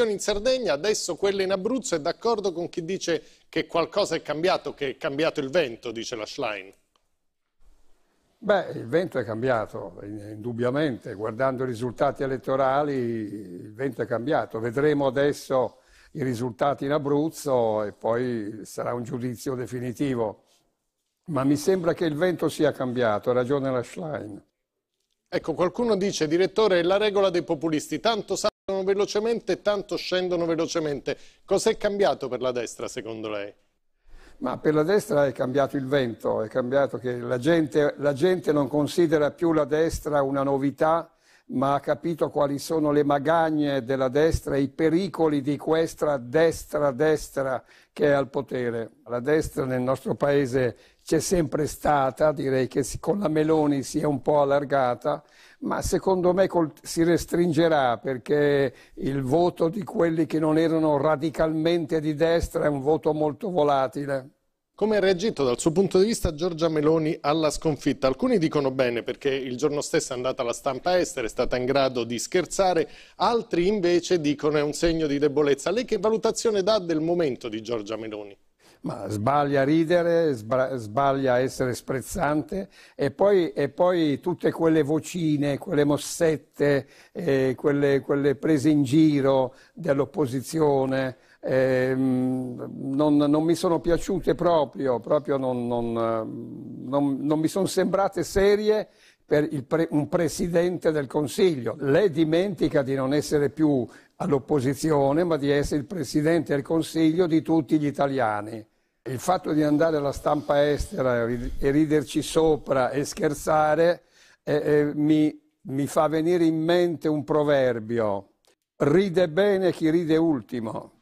elezioni in Sardegna, adesso quelle in Abruzzo, è d'accordo con chi dice che qualcosa è cambiato, che è cambiato il vento, dice la Schlein? Beh, il vento è cambiato, indubbiamente, guardando i risultati elettorali il vento è cambiato. Vedremo adesso i risultati in Abruzzo e poi sarà un giudizio definitivo. Ma mi sembra che il vento sia cambiato, ha ragione la Schlein. Ecco, qualcuno dice, direttore, è la regola dei populisti, tanto sa alzano velocemente, tanto scendono velocemente. Cos'è cambiato per la destra secondo lei? Ma per la destra è cambiato il vento, è cambiato che la gente, la gente non considera più la destra una novità, ma ha capito quali sono le magagne della destra, e i pericoli di questa destra-destra che è al potere. La destra nel nostro paese c'è sempre stata, direi che con la Meloni si è un po' allargata, ma secondo me col- si restringerà perché il voto di quelli che non erano radicalmente di destra è un voto molto volatile. Come ha reagito dal suo punto di vista Giorgia Meloni alla sconfitta? Alcuni dicono bene perché il giorno stesso è andata la stampa estera, è stata in grado di scherzare, altri invece dicono è un segno di debolezza. Lei che valutazione dà del momento di Giorgia Meloni? ma sbaglia a ridere, sbra- sbaglia a essere sprezzante e poi, e poi, tutte quelle vocine, quelle mossette, eh, quelle, quelle, prese in giro dell'opposizione eh, non, non, mi sono piaciute proprio, proprio non, non, non mi sono sembrate serie per pre- un presidente del Consiglio. Lei dimentica di non essere più all'opposizione, ma di essere il presidente del Consiglio di tutti gli italiani. Il fatto di andare alla stampa estera e riderci sopra e scherzare eh, eh, mi, mi fa venire in mente un proverbio. Ride bene chi ride ultimo.